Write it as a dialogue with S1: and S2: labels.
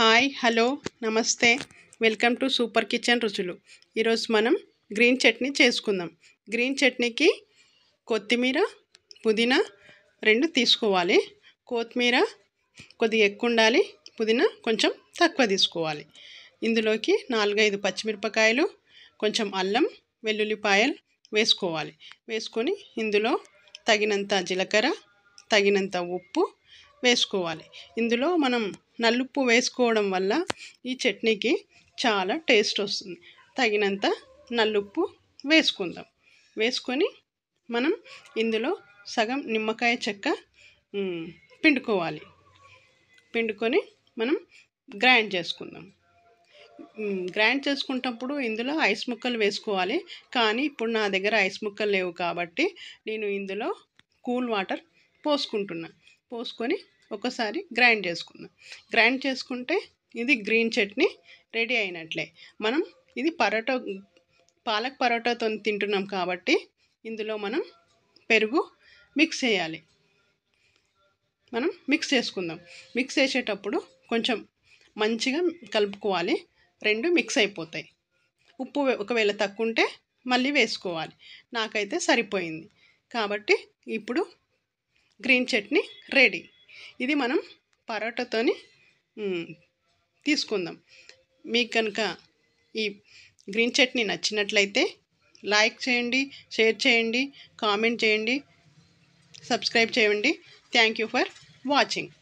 S1: hi hello నమస్తే welcome to super kitchen రుచులు ఈరోజు మనం గ్రీన్ చట్నీ చేసుకుందాం గ్రీన్ చట్నీకి కొత్తిమీర పుదీనా రెండు తీసుకోవాలి కొత్తిమీర కొద్దిగా ఎక్కువ ఉండాలి పుదీనా కొంచెం తక్కువ తీసుకోవాలి ఇందులోకి నాలుగైదు పచ్చిమిరపకాయలు కొంచెం అల్లం వెల్లుల్లిపాయలు వేసుకోవాలి వేసుకొని ఇందులో తగినంత జీలకర్ర తగినంత ఉప్పు వేసుకోవాలి ఇందులో మనం నల్లుప్పు వేసుకోవడం వల్ల ఈ చట్నీకి చాలా టేస్ట్ వస్తుంది తగినంత నల్లుప్పు వేసుకుందాం వేసుకొని మనం ఇందులో సగం నిమ్మకాయ చెక్క పిండుకోవాలి పిండుకొని మనం గ్రైండ్ చేసుకుందాం గ్రైండ్ చేసుకుంటప్పుడు ఇందులో ఐస్ ముక్కలు వేసుకోవాలి కానీ ఇప్పుడు నా దగ్గర ఐస్ ముక్కలు లేవు కాబట్టి నేను ఇందులో కూల్ వాటర్ పోసుకుంటున్నా పోసుకొని ఒకసారి గ్రైండ్ చేసుకున్నా గ్రైండ్ చేసుకుంటే ఇది గ్రీన్ చట్నీ రెడీ అయినట్లే మనం ఇది పరోటా పాలక్ పరోటాతో తింటున్నాం కాబట్టి ఇందులో మనం పెరుగు మిక్స్ చేయాలి మనం మిక్స్ చేసుకుందాం మిక్స్ చేసేటప్పుడు కొంచెం మంచిగా కలుపుకోవాలి రెండు మిక్స్ అయిపోతాయి ఉప్పు ఒకవేళ తక్కువ ఉంటే మళ్ళీ వేసుకోవాలి నాకైతే సరిపోయింది కాబట్టి ఇప్పుడు గ్రీన్ చట్నీ రెడీ ఇది మనం పరోటాతోని తీసుకుందాం మీకు కనుక ఈ గ్రీన్ చట్నీ నచ్చినట్లయితే లైక్ చేయండి షేర్ చేయండి కామెంట్ చేయండి సబ్స్క్రైబ్ చేయండి థ్యాంక్ యూ ఫర్ వాచింగ్